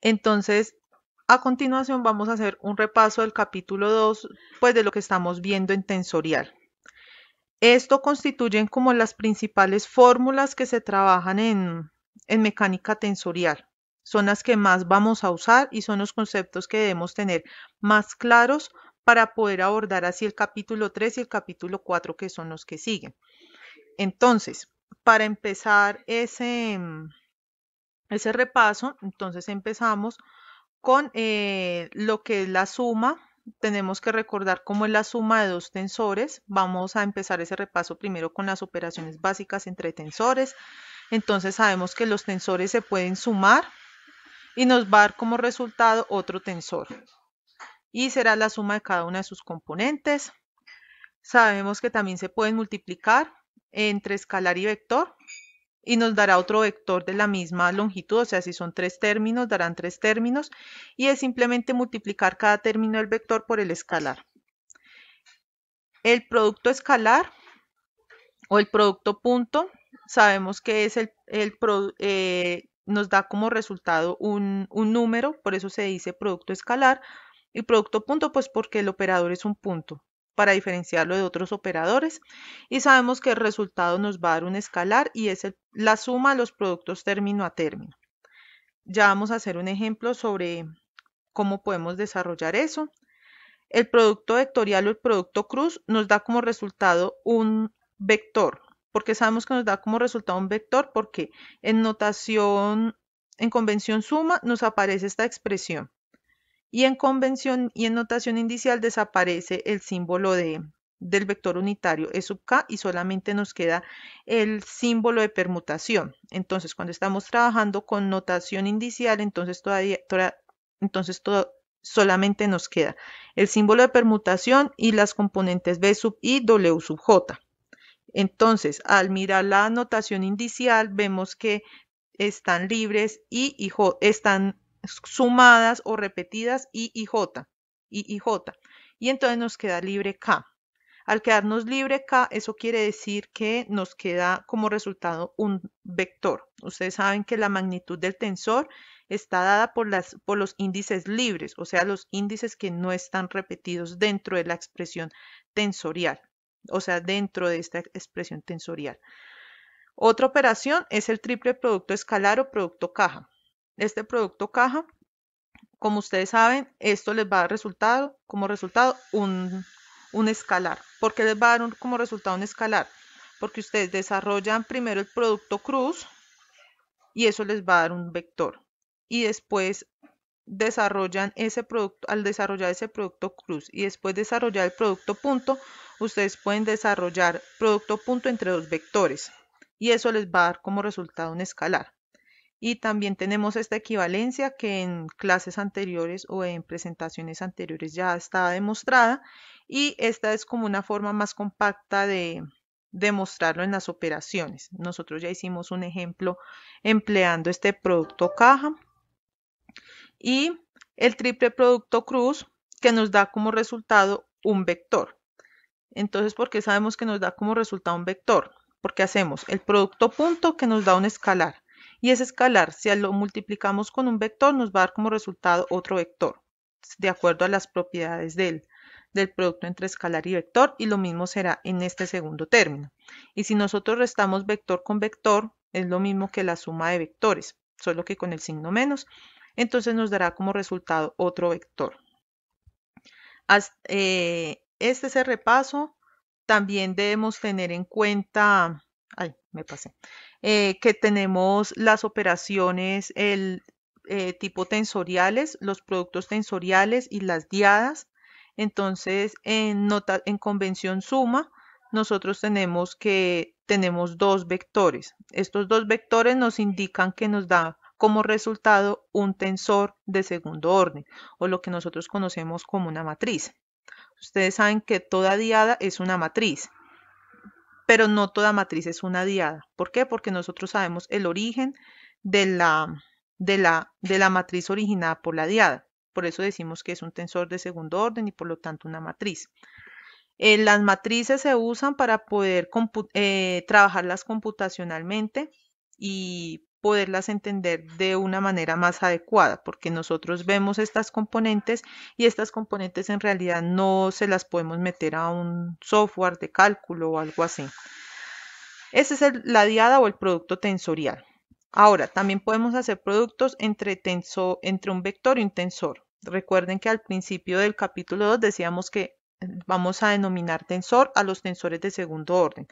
Entonces, a continuación vamos a hacer un repaso del capítulo 2, pues de lo que estamos viendo en tensorial. Esto constituyen como las principales fórmulas que se trabajan en, en mecánica tensorial. Son las que más vamos a usar y son los conceptos que debemos tener más claros para poder abordar así el capítulo 3 y el capítulo 4 que son los que siguen. Entonces, para empezar ese, ese repaso, entonces empezamos con eh, lo que es la suma. Tenemos que recordar cómo es la suma de dos tensores. Vamos a empezar ese repaso primero con las operaciones básicas entre tensores. Entonces sabemos que los tensores se pueden sumar y nos va a dar como resultado otro tensor. Y será la suma de cada una de sus componentes. Sabemos que también se pueden multiplicar entre escalar y vector y nos dará otro vector de la misma longitud, o sea, si son tres términos, darán tres términos, y es simplemente multiplicar cada término del vector por el escalar. El producto escalar o el producto punto, sabemos que es el, eh, nos da como resultado un número, por eso se dice producto escalar, y producto punto, pues porque el operador es un punto para diferenciarlo de otros operadores y sabemos que el resultado nos va a dar un escalar y es la suma de los productos término a término. Ya vamos a hacer un ejemplo sobre cómo podemos desarrollar eso. El producto vectorial o el producto cruz nos da como resultado un vector. porque sabemos que nos da como resultado un vector? Porque en notación, en convención suma, nos aparece esta expresión y en convención y en notación indicial desaparece el símbolo de, del vector unitario E sub K y solamente nos queda el símbolo de permutación. Entonces, cuando estamos trabajando con notación indicial, entonces todavía, entonces todo, solamente nos queda el símbolo de permutación y las componentes B sub I, W sub J. Entonces, al mirar la notación indicial, vemos que están libres y están sumadas o repetidas I y J, I y J. Y entonces nos queda libre K. Al quedarnos libre K, eso quiere decir que nos queda como resultado un vector. Ustedes saben que la magnitud del tensor está dada por, las, por los índices libres, o sea, los índices que no están repetidos dentro de la expresión tensorial, o sea, dentro de esta expresión tensorial. Otra operación es el triple producto escalar o producto caja este producto caja. Como ustedes saben, esto les va a dar resultado, como resultado un, un escalar. ¿Por qué les va a dar como resultado un escalar? Porque ustedes desarrollan primero el producto cruz y eso les va a dar un vector. Y después desarrollan ese producto, al desarrollar ese producto cruz y después desarrollar el producto punto, ustedes pueden desarrollar producto punto entre dos vectores y eso les va a dar como resultado un escalar. Y también tenemos esta equivalencia que en clases anteriores o en presentaciones anteriores ya estaba demostrada y esta es como una forma más compacta de demostrarlo en las operaciones. Nosotros ya hicimos un ejemplo empleando este producto caja y el triple producto cruz que nos da como resultado un vector. Entonces, ¿por qué sabemos que nos da como resultado un vector? Porque hacemos el producto punto que nos da un escalar y es escalar. Si lo multiplicamos con un vector, nos va a dar como resultado otro vector, de acuerdo a las propiedades del, del producto entre escalar y vector, y lo mismo será en este segundo término. Y si nosotros restamos vector con vector, es lo mismo que la suma de vectores, solo que con el signo menos, entonces nos dará como resultado otro vector. Eh, este es el repaso. También debemos tener en cuenta, ay, me pasé. Eh, que tenemos las operaciones el, eh, tipo tensoriales, los productos tensoriales y las diadas. Entonces, en, nota, en convención suma, nosotros tenemos que tenemos dos vectores. Estos dos vectores nos indican que nos da como resultado un tensor de segundo orden o lo que nosotros conocemos como una matriz. Ustedes saben que toda diada es una matriz pero no toda matriz es una diada. ¿Por qué? Porque nosotros sabemos el origen de la, de la, de la matriz originada por la diada. Por eso decimos que es un tensor de segundo orden y por lo tanto una matriz. Eh, las matrices se usan para poder eh, trabajarlas computacionalmente y poderlas entender de una manera más adecuada, porque nosotros vemos estas componentes y estas componentes en realidad no se las podemos meter a un software de cálculo o algo así. Esa es el, la diada o el producto tensorial. Ahora, también podemos hacer productos entre, entre un vector y un tensor. Recuerden que al principio del capítulo 2 decíamos que vamos a denominar tensor a los tensores de segundo orden.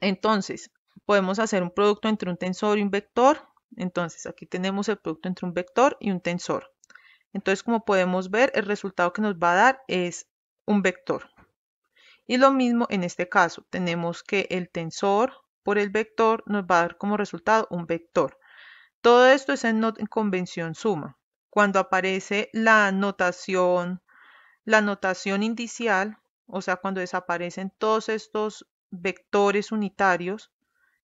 Entonces, podemos hacer un producto entre un tensor y un vector. Entonces, aquí tenemos el producto entre un vector y un tensor. Entonces, como podemos ver, el resultado que nos va a dar es un vector. Y lo mismo en este caso, tenemos que el tensor por el vector nos va a dar como resultado un vector. Todo esto es en, convención suma. Cuando aparece la notación, la notación indicial, o sea, cuando desaparecen todos estos vectores unitarios,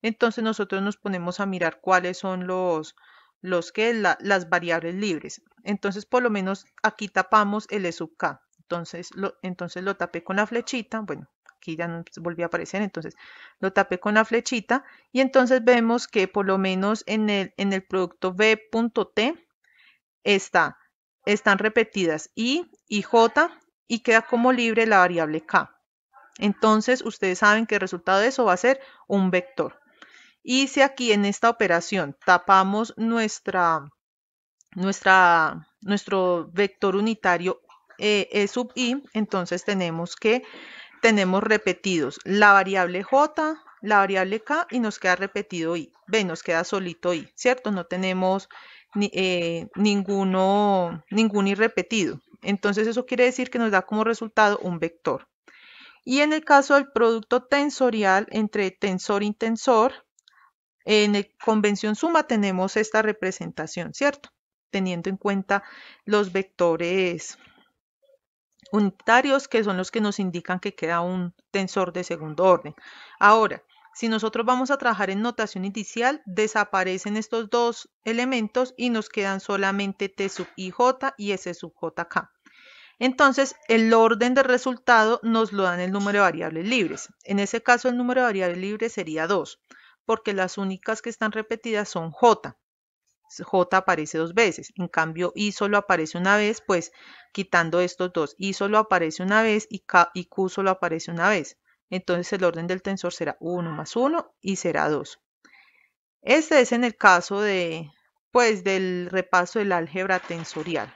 entonces nosotros nos ponemos a mirar cuáles son los, los que, las variables libres. Entonces por lo menos aquí tapamos el sub k. Entonces lo, entonces lo tapé con la flechita, bueno, aquí ya no volvió a aparecer, entonces lo tapé con la flechita y entonces vemos que por lo menos en el, en el producto B.T está, están repetidas I y J y queda como libre la variable K. Entonces ustedes saben que el resultado de eso va a ser un vector. Y si aquí en esta operación tapamos nuestra, nuestra, nuestro vector unitario eh, E sub i, entonces tenemos que tenemos repetidos la variable j, la variable k y nos queda repetido i. B nos queda solito i, ¿cierto? No tenemos eh, ninguno, ningún irrepetido. Entonces eso quiere decir que nos da como resultado un vector. Y en el caso del producto tensorial entre tensor y tensor, en la convención suma tenemos esta representación, ¿cierto? Teniendo en cuenta los vectores unitarios, que son los que nos indican que queda un tensor de segundo orden. Ahora, si nosotros vamos a trabajar en notación inicial, desaparecen estos dos elementos y nos quedan solamente T sub ij j y S sub JK. Entonces, el orden de resultado nos lo dan el número de variables libres. En ese caso, el número de variables libres sería 2 porque las únicas que están repetidas son J. J aparece dos veces, en cambio I solo aparece una vez, pues quitando estos dos, I solo aparece una vez y, Q solo aparece una vez. Entonces el orden del tensor será 1 más 1 y será 2. Este es en el caso de, pues, del repaso del álgebra tensorial.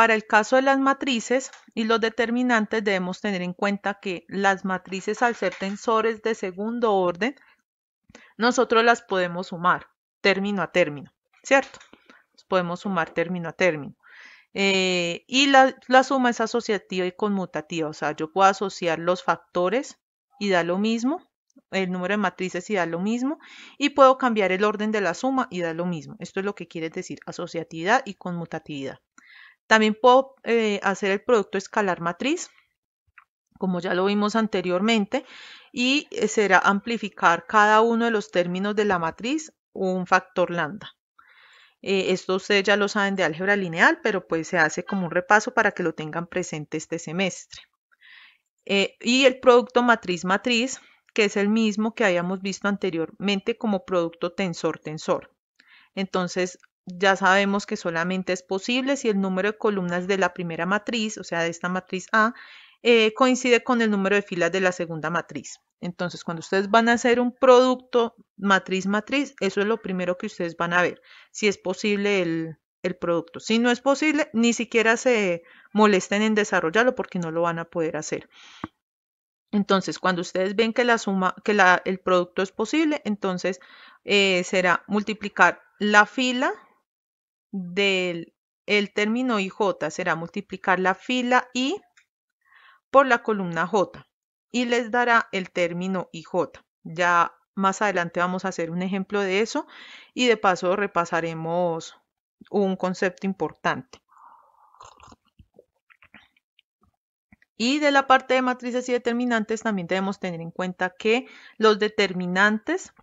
Para el caso de las matrices y los determinantes debemos tener en cuenta que las matrices al ser tensores de segundo orden, nosotros las podemos sumar término a término, ¿cierto? podemos sumar término a término. Eh, y la, la, suma es asociativa y conmutativa, o sea, yo puedo asociar los factores y da lo mismo, el número de matrices y da lo mismo, y puedo cambiar el orden de la suma y da lo mismo. Esto es lo que quiere decir asociatividad y conmutatividad. También puedo eh, hacer el producto escalar matriz, como ya lo vimos anteriormente, y eh, será amplificar cada uno de los términos de la matriz un factor lambda. Eh, esto ustedes ya lo saben de álgebra lineal, pero pues se hace como un repaso para que lo tengan presente este semestre. y el producto matriz-matriz, que es el mismo que habíamos visto anteriormente como producto tensor-tensor. Entonces, ya sabemos que solamente es posible si el número de columnas de la primera matriz, o sea, de esta matriz A, eh, coincide con el número de filas de la segunda matriz. Entonces, cuando ustedes van a hacer un producto matriz-matriz, eso es lo primero que ustedes van a ver, si es posible el, producto. Si no es posible, ni siquiera se molesten en desarrollarlo porque no lo van a poder hacer. Entonces, cuando ustedes ven que la suma, que la, el producto es posible, entonces eh, será multiplicar la fila del el término IJ será multiplicar la fila I por la columna J y les dará el término IJ. Ya más adelante vamos a hacer un ejemplo de eso y de paso repasaremos un concepto importante. Y de la parte de matrices y determinantes también debemos tener en cuenta que los determinantes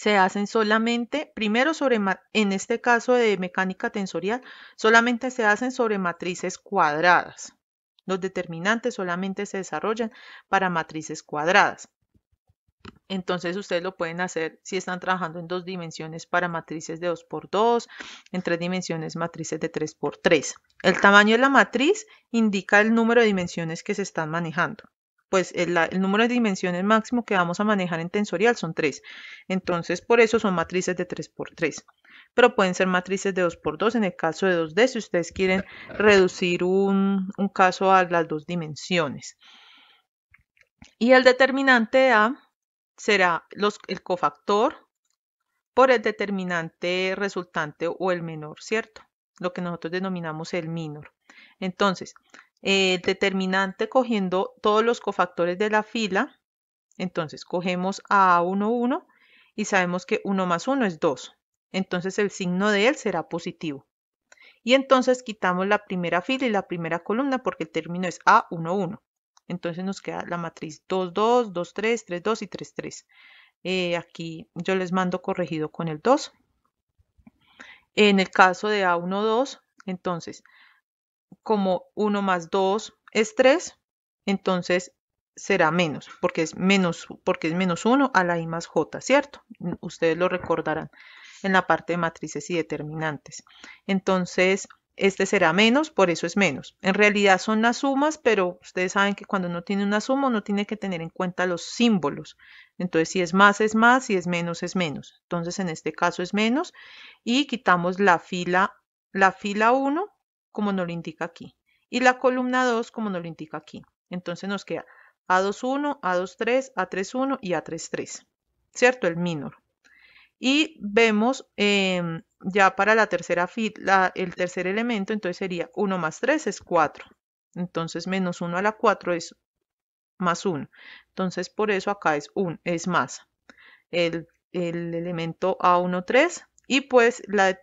se hacen solamente, primero sobre, en este caso de mecánica tensorial, solamente se hacen sobre matrices cuadradas. Los determinantes solamente se desarrollan para matrices cuadradas. Entonces ustedes lo pueden hacer si están trabajando en dos dimensiones para matrices de 2x2, en tres dimensiones matrices de 3x3. El tamaño de la matriz indica el número de dimensiones que se están manejando pues el, número de dimensiones máximo que vamos a manejar en tensorial son 3. Entonces, por eso son matrices de 3 por 3 Pero pueden ser matrices de 2 por 2 en el caso de 2D, si ustedes quieren reducir un, caso a las dos dimensiones. Y el determinante A será el cofactor por el determinante resultante o el menor, ¿cierto? Lo que nosotros denominamos el minor. Entonces, eh, determinante cogiendo todos los cofactores de la fila. Entonces cogemos a 1, 1 y sabemos que 1 más 1 es 2. Entonces el signo de él será positivo. Y entonces quitamos la primera fila y la primera columna porque el término es A1, 1. Entonces nos queda la matriz 2, 2, 2, 3, 3, 2 y 3, 3. Eh, aquí yo les mando corregido con el 2. En el caso de A1, 2, entonces como 1 más 2 es 3, entonces será menos, porque es menos, porque es menos 1 a la i más j, ¿cierto? Ustedes lo recordarán en la parte de matrices y determinantes. Entonces, este será menos, por eso es menos. En realidad son las sumas, pero ustedes saben que cuando uno tiene una suma, uno tiene que tener en cuenta los símbolos. Entonces, si es más, es más, si es menos, es menos. Entonces, en este caso es menos y quitamos la fila, la fila 1 como nos lo indica aquí, y la columna 2 como nos lo indica aquí. Entonces nos queda A21, A23, A31 y A33, ¿cierto? El minor. Y vemos em, ya para la tercera fit, el tercer elemento, entonces sería 1 más 3 es 4. Entonces menos 1 a la 4 es más 1. Entonces por eso acá es 1, es más. El, el elemento A13 y pues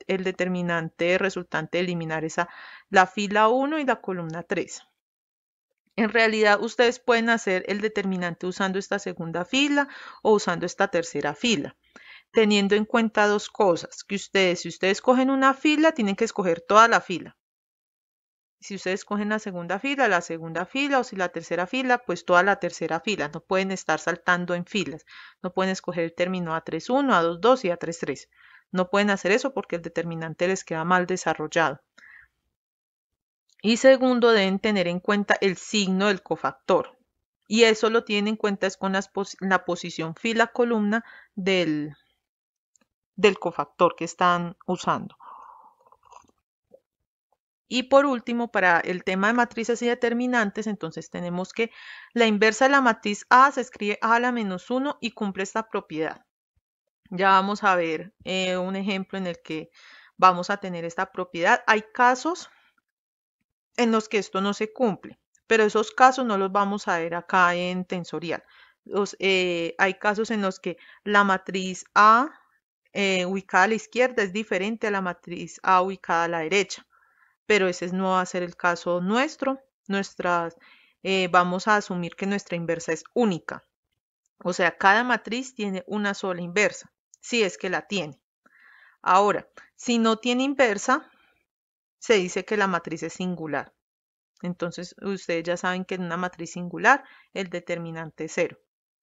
el determinante resultante de eliminar esa la fila 1 y la columna 3. En realidad ustedes pueden hacer el determinante usando esta segunda fila o usando esta tercera fila teniendo en cuenta dos cosas, que ustedes, si ustedes cogen una fila, tienen que escoger toda la fila. Si ustedes cogen la segunda fila, la segunda fila, o si la tercera fila, pues toda la tercera fila. No pueden estar saltando en filas. No pueden escoger el término A31, A22 y A33. No pueden hacer eso porque el determinante les queda mal desarrollado. Y segundo, deben tener en cuenta el signo del cofactor. Y eso lo tienen en cuenta es con la posición fila-columna del, del cofactor que están usando. Y por último, para el tema de matrices y determinantes, entonces tenemos que la inversa de la matriz A se escribe A a la menos 1 y cumple esta propiedad. Ya vamos a ver eh, un ejemplo en el que vamos a tener esta propiedad. Hay casos en los que esto no se cumple, pero esos casos no los vamos a ver acá en tensorial. Eh, hay casos en los que la matriz A eh, ubicada a la izquierda es diferente a la matriz A ubicada a la derecha, pero ese no va a ser el caso nuestro. Nuestras, vamos a asumir que nuestra inversa es única, o sea, cada matriz tiene una sola inversa si es que la tiene. Ahora, si no tiene inversa, se dice que la matriz es singular. Entonces, ustedes ya saben que en una matriz singular el determinante es cero.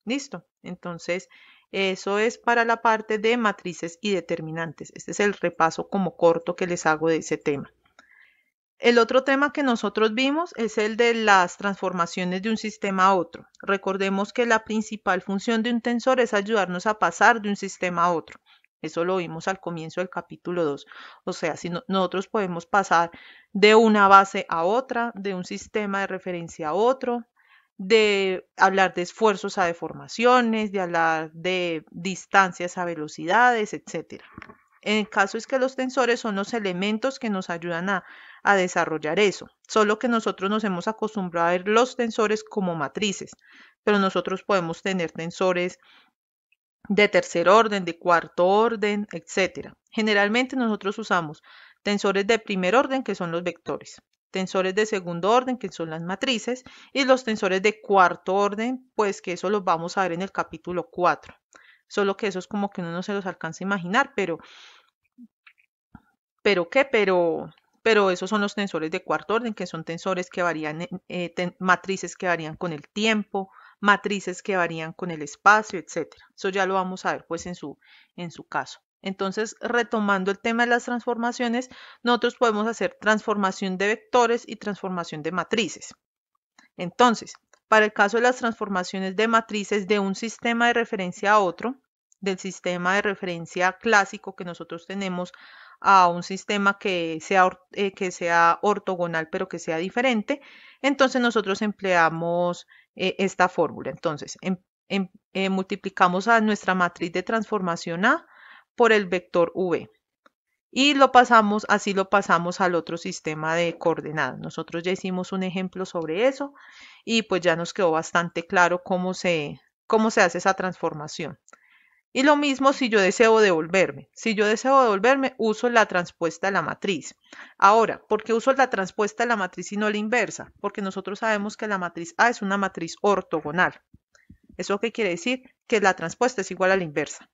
¿Listo? Entonces, eso es para la parte de matrices y determinantes. Este es el repaso como corto que les hago de ese tema. El otro tema que nosotros vimos es el de las transformaciones de un sistema a otro. Recordemos que la principal función de un tensor es ayudarnos a pasar de un sistema a otro. Eso lo vimos al comienzo del capítulo 2. O sea, si nosotros podemos pasar de una base a otra, de un sistema de referencia a otro, de hablar de esfuerzos a deformaciones, de hablar de distancias a velocidades, etcétera. El caso es que los tensores son los elementos que nos ayudan a, desarrollar eso, solo que nosotros nos hemos acostumbrado a ver los tensores como matrices, pero nosotros podemos tener tensores de tercer orden, de cuarto orden, etc. Generalmente nosotros usamos tensores de primer orden, que son los vectores, tensores de segundo orden, que son las matrices, y los tensores de cuarto orden, pues que eso los vamos a ver en el capítulo 4 solo que eso es como que uno no se los alcanza a imaginar, pero, pero qué, pero, pero esos son los tensores de cuarto orden, que son tensores que varían, eh, matrices que varían con el tiempo, matrices que varían con el espacio, etcétera. Eso ya lo vamos a ver pues en su, en su caso. Entonces, retomando el tema de las transformaciones, nosotros podemos hacer transformación de vectores y transformación de matrices. Entonces, para el caso de las transformaciones de matrices de un sistema de referencia a otro, del sistema de referencia clásico que nosotros tenemos a un sistema que sea, eh, que sea ortogonal pero que sea diferente, entonces nosotros empleamos eh, esta fórmula. Entonces, em, em, eh, multiplicamos a nuestra matriz de transformación A por el vector V y lo pasamos, así lo pasamos al otro sistema de coordenadas. Nosotros ya hicimos un ejemplo sobre eso y pues ya nos quedó bastante claro cómo se, cómo se hace esa transformación. Y lo mismo si yo deseo devolverme. Si yo deseo devolverme, uso la transpuesta de la matriz. Ahora, ¿por qué uso la transpuesta de la matriz y no la inversa? Porque nosotros sabemos que la matriz A es una matriz ortogonal. ¿Eso qué quiere decir? Que la transpuesta es igual a la inversa.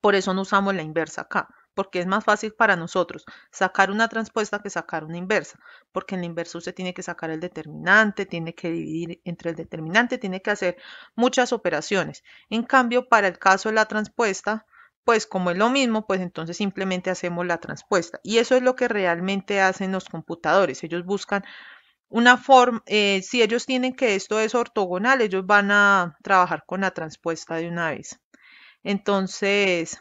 Por eso no usamos la inversa acá porque es más fácil para nosotros sacar una transpuesta que sacar una inversa, porque en la inversa usted tiene que sacar el determinante, tiene que dividir entre el determinante, tiene que hacer muchas operaciones. En cambio, para el caso de la transpuesta, pues como es lo mismo, pues entonces simplemente hacemos la transpuesta. Y eso es lo que realmente hacen los computadores. Ellos buscan una forma, eh, si ellos tienen que esto es ortogonal, ellos van a trabajar con la transpuesta de una vez. Entonces,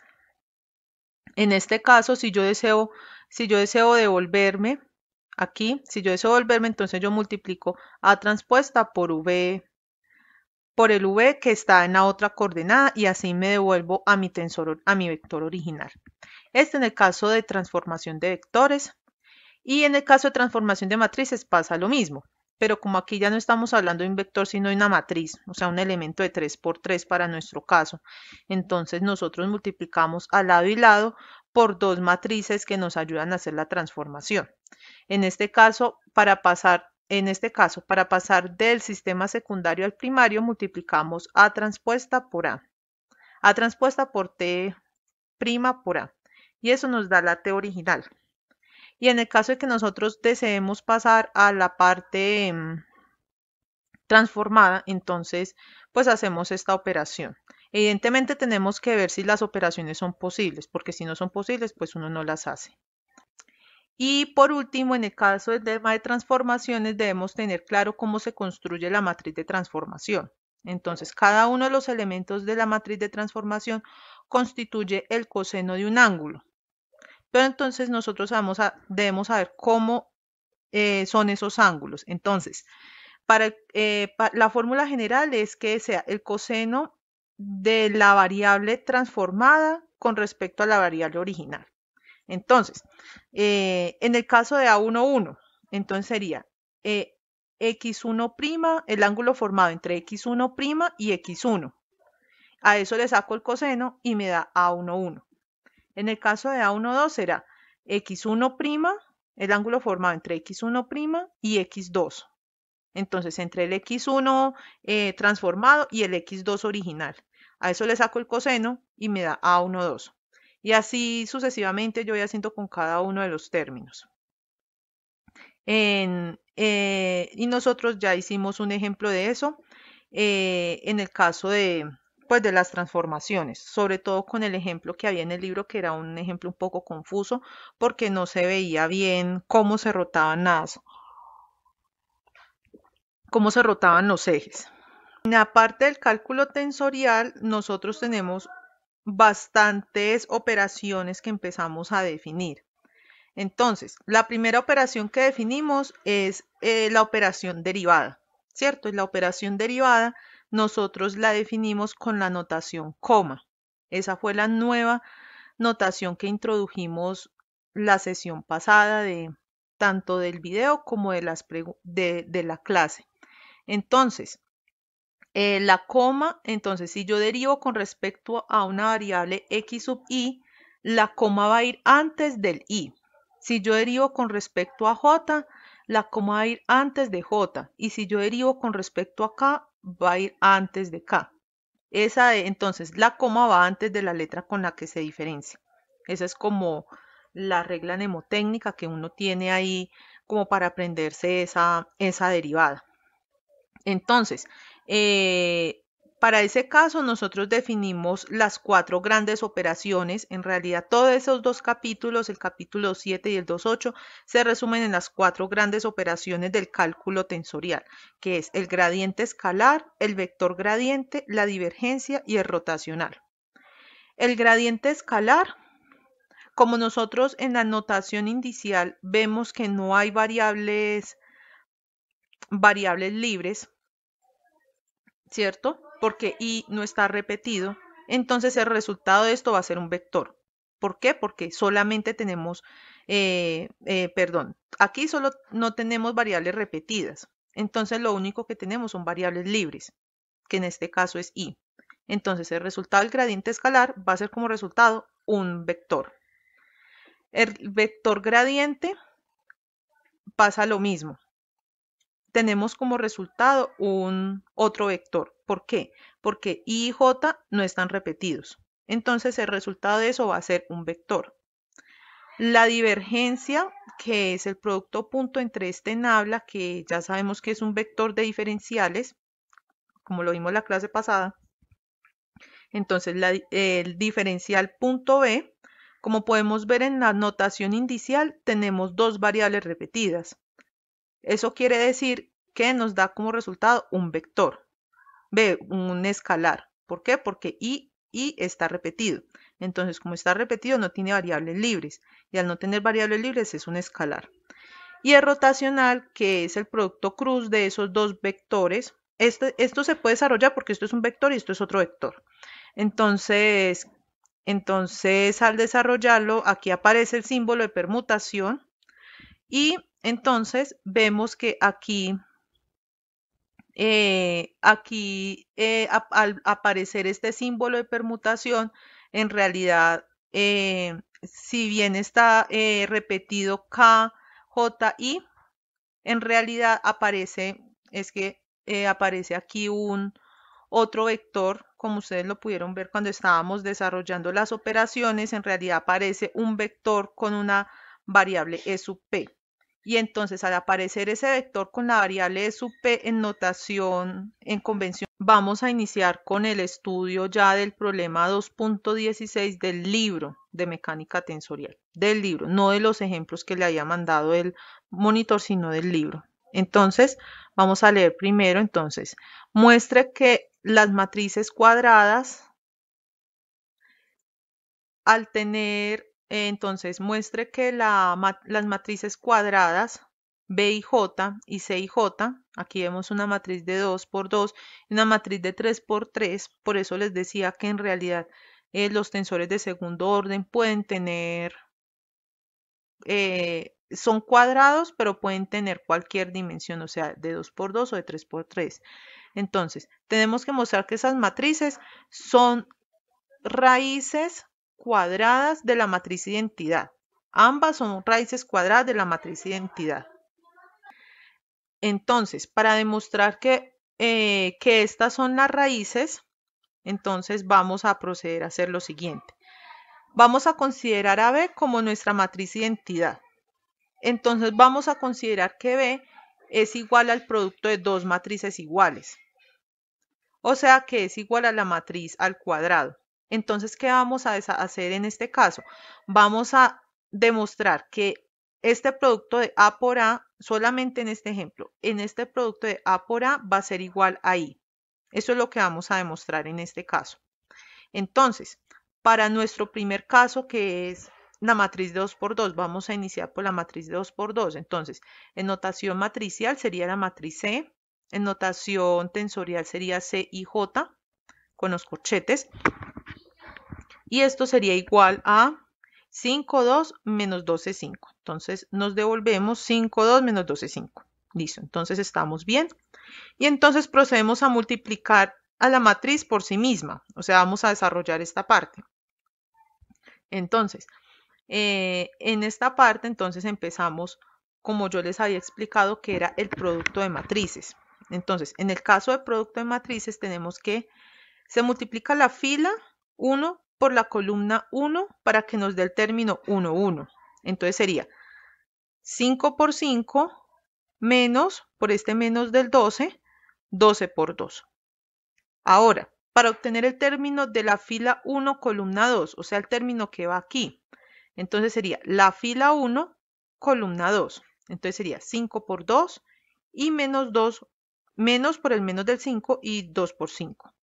en este caso, si yo deseo, si yo deseo devolverme aquí, si yo deseo devolverme, entonces yo multiplico A transpuesta por V por el V que está en la otra coordenada y así me devuelvo a mi, tensor, a mi vector original. Este en el caso de transformación de vectores y en el caso de transformación de matrices pasa lo mismo pero como aquí ya no estamos hablando de un vector, sino de una matriz, o sea, un elemento de 3 por 3 para nuestro caso. Entonces nosotros multiplicamos a lado y lado por dos matrices que nos ayudan a hacer la transformación. En este caso, para pasar, en este caso, para pasar del sistema secundario al primario, multiplicamos A transpuesta por A. A transpuesta por T' por A. Y eso nos da la T original. Y en el caso de que nosotros deseemos pasar a la parte mm, transformada, entonces pues hacemos esta operación. Evidentemente tenemos que ver si las operaciones son posibles, porque si no son posibles, pues uno no las hace. Y por último, en el caso del tema de transformaciones, debemos tener claro cómo se construye la matriz de transformación. Entonces, cada uno de los elementos de la matriz de transformación constituye el coseno de un ángulo. Pero entonces nosotros a, debemos saber cómo eh, son esos ángulos. Entonces, para, eh, la fórmula general es que sea el coseno de la variable transformada con respecto a la variable original. Entonces, eh, en el caso de A11, entonces sería x1', el ángulo formado entre x1' y x1. A eso le saco el coseno y me da A11. En el caso de A1,2 era x1', el ángulo formado entre x1' y x2. Entonces, entre el x1 eh, transformado y el x2 original. A eso le saco el coseno y me da A1,2. Y así sucesivamente yo voy haciendo con cada uno de los términos. Eh, y nosotros ya hicimos un ejemplo de eso eh, en el caso de, pues de las transformaciones, sobre todo con el ejemplo que había en el libro, que era un ejemplo un poco confuso porque no se veía bien cómo se rotaban las, cómo se rotaban los ejes. Aparte del cálculo tensorial, nosotros tenemos bastantes operaciones que empezamos a definir. Entonces, la primera operación que definimos es eh, la operación derivada, ¿cierto? es la operación derivada nosotros la definimos con la notación coma. Esa fue la nueva notación que introdujimos la sesión pasada de tanto del video como de, las de, la clase. Entonces, eh, la coma, entonces si yo derivo con respecto a una variable x sub i, la coma va a ir antes del i. Si yo derivo con respecto a j, la coma va a ir antes de j. Y si yo derivo con respecto a k, va a ir antes de K. Esa entonces la coma va antes de la letra con la que se diferencia. Esa es como la regla mnemotécnica que uno tiene ahí como para aprenderse esa, esa derivada. Entonces, eh, para ese caso nosotros definimos las cuatro grandes operaciones. En realidad todos esos dos capítulos, el capítulo 7 y el 2.8, se resumen en las cuatro grandes operaciones del cálculo tensorial, que es el gradiente escalar, el vector gradiente, la divergencia y el rotacional. El gradiente escalar, como nosotros en la notación indicial vemos que no hay variables, variables libres, ¿cierto? porque i no está repetido, entonces el resultado de esto va a ser un vector. ¿Por qué? Porque solamente tenemos, eh, eh, perdón, aquí solo no tenemos variables repetidas. Entonces lo único que tenemos son variables libres, que en este caso es i. Entonces el resultado del gradiente escalar va a ser como resultado un vector. El vector gradiente pasa lo mismo tenemos como resultado un otro vector. ¿Por qué? Porque I y J no están repetidos. Entonces el resultado de eso va a ser un vector. La divergencia, que es el producto punto entre este nabla, que ya sabemos que es un vector de diferenciales, como lo vimos en la clase pasada. Entonces el diferencial punto B, como podemos ver en la notación indicial, tenemos dos variables repetidas. Eso quiere decir que nos da como resultado un vector. B, un escalar. ¿Por qué? Porque I, I está repetido. Entonces, como está repetido, no tiene variables libres. Y al no tener variables libres, es un escalar. Y el rotacional, que es el producto cruz de esos dos vectores. Este, esto se puede desarrollar porque esto es un vector y esto es otro vector. Entonces, entonces, al desarrollarlo, aquí aparece el símbolo de permutación y entonces vemos que aquí, eh, aquí eh, al aparecer este símbolo de permutación, en realidad, eh, si bien está repetido K, J, I, en realidad aparece, es que aparece aquí un otro vector, como ustedes lo pudieron ver cuando estábamos desarrollando las operaciones, en realidad aparece un vector con una variable E P. Y entonces al aparecer ese vector con la variable su p en notación, en convención, vamos a iniciar con el estudio ya del problema 2.16 del libro de mecánica tensorial. Del libro, no de los ejemplos que le haya mandado el monitor, sino del libro. Entonces, vamos a leer primero, entonces, muestre que las matrices cuadradas al tener entonces, muestre que las matrices cuadradas B y J y C y J, aquí vemos una matriz de 2 por 2 y una matriz de 3 por 3, por eso les decía que en realidad eh, los tensores de segundo orden pueden tener, eh, son cuadrados, pero pueden tener cualquier dimensión, o sea, de 2 por 2 o de 3 por 3. Entonces, tenemos que mostrar que esas matrices son raíces cuadradas de la matriz identidad. Ambas son raíces cuadradas de la matriz identidad. Entonces, para demostrar que, eh, que estas son las raíces, entonces vamos a proceder a hacer lo siguiente. Vamos a considerar a B como nuestra matriz identidad. Entonces vamos a considerar que B es igual al producto de dos matrices iguales. O sea que es igual a la matriz al cuadrado. Entonces, ¿qué vamos a hacer en este caso? Vamos a demostrar que este producto de A por A, solamente en este ejemplo, en este producto de A por A va a ser igual a I. Eso es lo que vamos a demostrar en este caso. Entonces, para nuestro primer caso, que es la matriz de 2 por 2, vamos a iniciar por la matriz de 2 por 2. Entonces, en notación matricial sería la matriz C, en notación tensorial sería C y J, con los corchetes. Y esto sería igual a 5, 2 menos 12, 5. Entonces nos devolvemos 5, 2 menos 12, 5. Listo, entonces estamos bien. Y entonces procedemos a multiplicar a la matriz por sí misma. O sea, vamos a desarrollar esta parte. Entonces, eh, en esta parte entonces empezamos como yo les había explicado que era el producto de matrices. Entonces, en el caso de producto de matrices tenemos que se multiplica la fila 1 por la columna 1 para que nos dé el término 1, 1. Entonces sería 5 por 5 menos por este menos del 12, 12 por 2. Ahora, para obtener el término de la fila 1, columna 2, o sea, el término que va aquí, entonces sería la fila 1, columna 2. Entonces sería 5 por 2 y menos 2, menos por el menos del 5 y 2 por 5.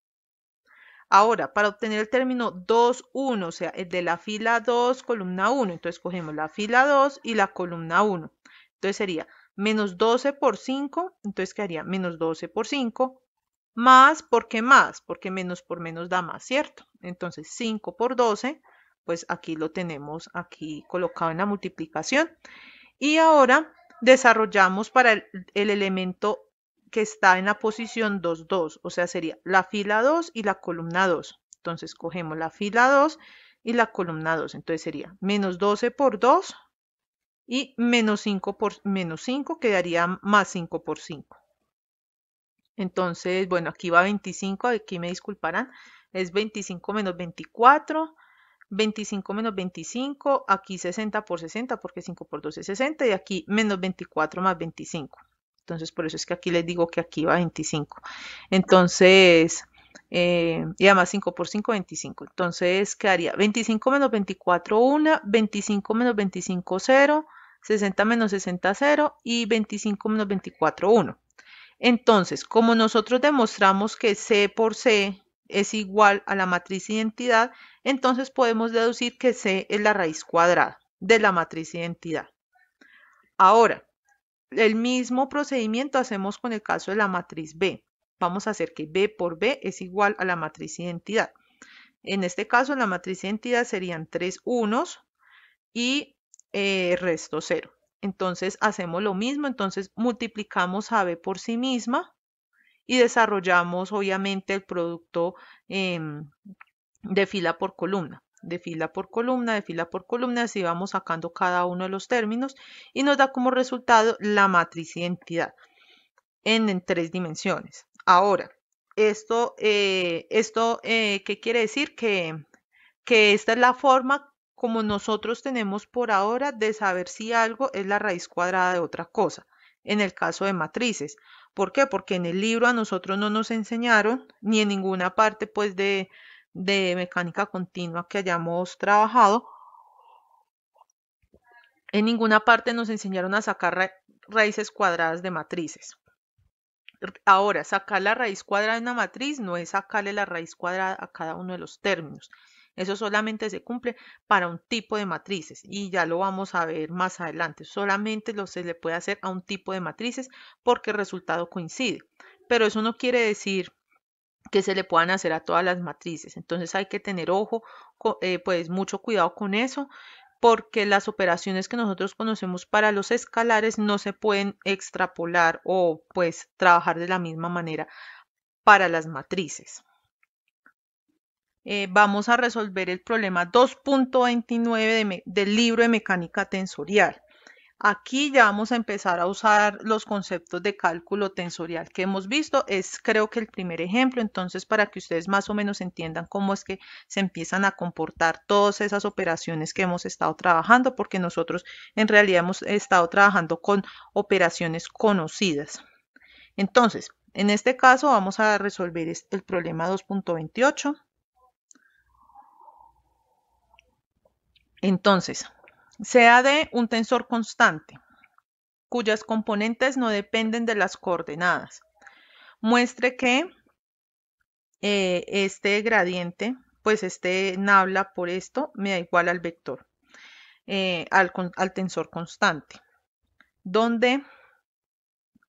Ahora, para obtener el término 2, 1, o sea, el de la fila 2, columna 1, entonces cogemos la fila 2 y la columna 1. Entonces sería menos 12 por 5, entonces quedaría menos 12 por 5, más, ¿por qué más? Porque menos por menos da más, ¿cierto? Entonces 5 por 12, pues aquí lo tenemos aquí colocado en la multiplicación. Y ahora desarrollamos para el, el elemento que está en la posición 2-2, o sea, sería la fila 2 y la columna 2. Entonces cogemos la fila 2 y la columna 2. Entonces sería menos 12 por 2 y menos 5 por menos 5 quedaría más 5 por 5. Entonces, bueno, aquí va 25, aquí me disculparán, es 25 menos 24, 25 menos 25, aquí 60 por 60 porque 5 por 2 es 60 y aquí menos 24 más 25. Entonces, por eso es que aquí les digo que aquí va 25. Entonces, eh, y además 5 por 5, 25. Entonces, ¿qué haría? 25 menos 24, 1, 25 menos 25, 0, 60 menos 60, 0 y 25 menos 24, 1. Entonces, como nosotros demostramos que C por C es igual a la matriz identidad, entonces podemos deducir que C es la raíz cuadrada de la matriz identidad. Ahora, el mismo procedimiento hacemos con el caso de la matriz B. Vamos a hacer que B por B es igual a la matriz identidad. En este caso, la matriz identidad serían tres unos y eh, resto cero. Entonces hacemos lo mismo, entonces multiplicamos a B por sí misma y desarrollamos obviamente el producto em, de fila por columna de fila por columna, de fila por columna, así vamos sacando cada uno de los términos y nos da como resultado la matriz identidad en, tres dimensiones. Ahora, esto, eh, esto eh, ¿qué quiere decir? Que, que esta es la forma como nosotros tenemos por ahora de saber si algo es la raíz cuadrada de otra cosa, en el caso de matrices. ¿Por qué? Porque en el libro a nosotros no nos enseñaron, ni en ninguna parte pues de, de mecánica continua que hayamos trabajado, en ninguna parte nos enseñaron a sacar raíces cuadradas de matrices. Ahora, sacar la raíz cuadrada de una matriz no es sacarle la raíz cuadrada a cada uno de los términos. Eso solamente se cumple para un tipo de matrices y ya lo vamos a ver más adelante. Solamente lo se le puede hacer a un tipo de matrices porque el resultado coincide. Pero eso no quiere decir que se le puedan hacer a todas las matrices. Entonces hay que tener ojo, eh, pues mucho cuidado con eso, porque las operaciones que nosotros conocemos para los escalares no se pueden extrapolar o pues trabajar de la misma manera para las matrices. Eh, vamos a resolver el problema 2.29 del libro de mecánica tensorial. Aquí ya vamos a empezar a usar los conceptos de cálculo tensorial que hemos visto. Es creo que el primer ejemplo, entonces para que ustedes más o menos entiendan cómo es que se empiezan a comportar todas esas operaciones que hemos estado trabajando, porque nosotros en realidad hemos estado trabajando con operaciones conocidas. Entonces, en este caso vamos a resolver el problema 2.28. Entonces, sea de un tensor constante, cuyas componentes no dependen de las coordenadas. Muestre que eh, este gradiente, pues este nabla por esto, me da igual al vector, eh, al, tensor constante, donde,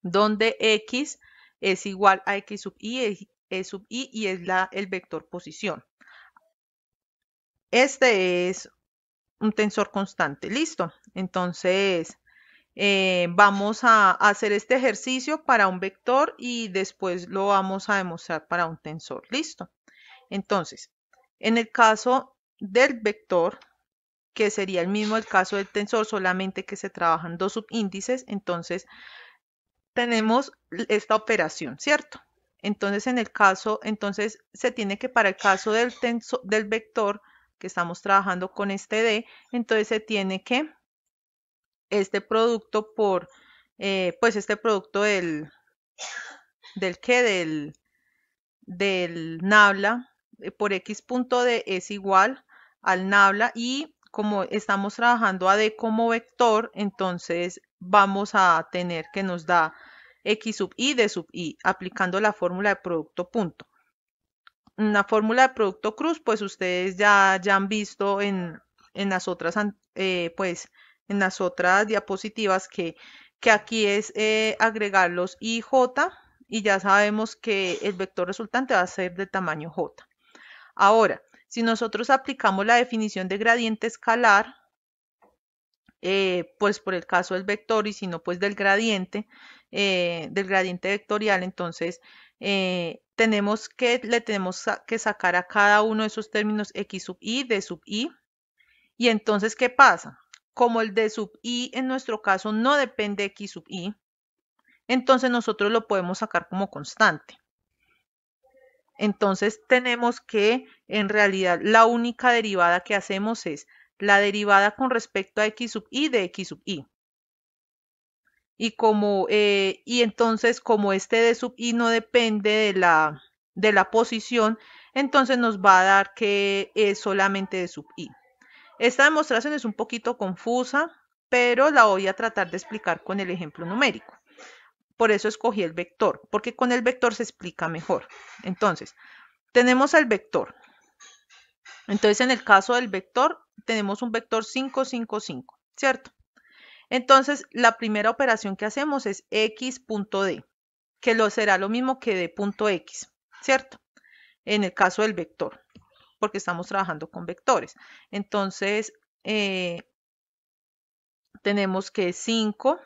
donde x es igual a x sub i, e, sub i y es la, el vector posición. Este es un tensor constante. Listo. Entonces, eh, vamos a hacer este ejercicio para un vector y después lo vamos a demostrar para un tensor. Listo. Entonces, en el caso del vector, que sería el mismo el caso del tensor, solamente que se trabajan dos subíndices, entonces tenemos esta operación, ¿cierto? Entonces, en el caso, entonces se tiene que para el caso del, tensor del vector que estamos trabajando con este D, entonces se tiene que este producto por, eh, pues este producto del, del que, del, del nabla eh, por x punto D es igual al nabla y como estamos trabajando a D como vector, entonces vamos a tener que nos da x sub i de sub i aplicando la fórmula de producto punto una fórmula de producto cruz, pues ustedes ya, ya han visto en, en las otras, eh, pues, en las otras diapositivas que, que aquí es eh, agregar los i, j, y ya sabemos que el vector resultante va a ser de tamaño j. Ahora, si nosotros aplicamos la definición de gradiente escalar, eh, pues por el caso del vector y si no pues del gradiente, del gradiente vectorial, entonces tenemos que le tenemos que sacar a cada uno de esos términos x sub i, d sub i. Y entonces, ¿qué pasa? Como el d sub i en nuestro caso no depende de x sub i, entonces nosotros lo podemos sacar como constante. Entonces tenemos que, en realidad, la única derivada que hacemos es la derivada con respecto a x sub i de x sub i y como eh, y entonces como este de sub i no depende de la de la posición entonces nos va a dar que es solamente de sub i esta demostración es un poquito confusa pero la voy a tratar de explicar con el ejemplo numérico por eso escogí el vector porque con el vector se explica mejor entonces tenemos el vector entonces en el caso del vector tenemos un vector 5 5 5 cierto entonces, la primera operación que hacemos es x.d, que lo será lo mismo que d.x, ¿cierto? En el caso del vector, porque estamos trabajando con vectores. Entonces, eh, tenemos que 5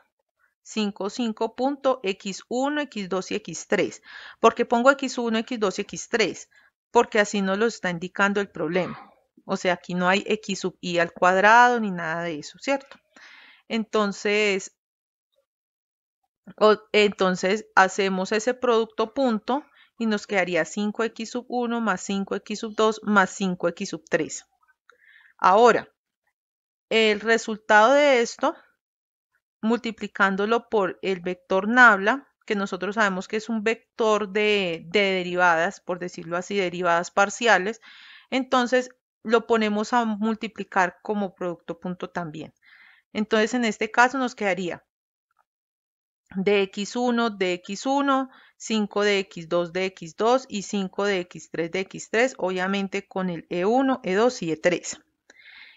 5, 5.x1, x2 y x3. ¿Por qué pongo x1, x2 y x3? Porque así nos lo está indicando el problema. O sea, aquí no hay x sub i al cuadrado ni nada de eso, ¿cierto? Entonces, entonces hacemos ese producto punto y nos quedaría 5x sub 1 más 5x sub 2 más 5x sub 3. Ahora, el resultado de esto, multiplicándolo por el vector nabla, que nosotros sabemos que es un vector de derivadas, por decirlo así, derivadas parciales, entonces lo ponemos a multiplicar como producto punto también. Entonces, en este caso nos quedaría dx1, dx1, 5dx2, dx2 y 5 x 3 dx3, obviamente con el e1, e2 y e3.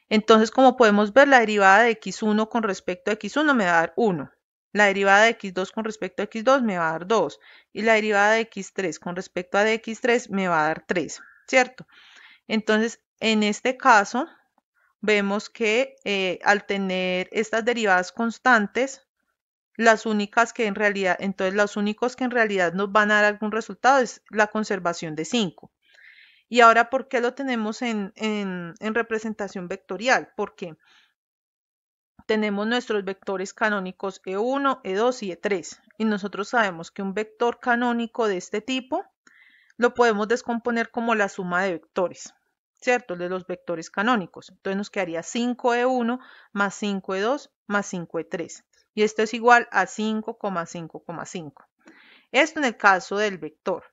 Entonces, como podemos ver, la derivada de x1 con respecto a x1 me va a dar 1. La derivada de x2 con respecto a x2 me va a dar 2. Y la derivada de x3 con respecto a dx3 me va a dar 3, ¿cierto? Entonces, en este caso, vemos que eh, al tener estas derivadas constantes, las únicas que en realidad, entonces los únicos que en realidad nos van a dar algún resultado es la conservación de 5. Y ahora, ¿por qué lo tenemos en, en representación vectorial? Porque tenemos nuestros vectores canónicos E1, E2 y E3. Y nosotros sabemos que un vector canónico de este tipo lo podemos descomponer como la suma de vectores. ¿cierto? El de los vectores canónicos. Entonces nos quedaría 5E1 más 5E2 más 5E3. Y esto es igual a 5,5,5. Esto en el caso del vector.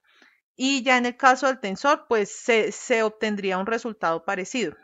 Y ya en el caso del tensor, pues se, se obtendría un resultado parecido.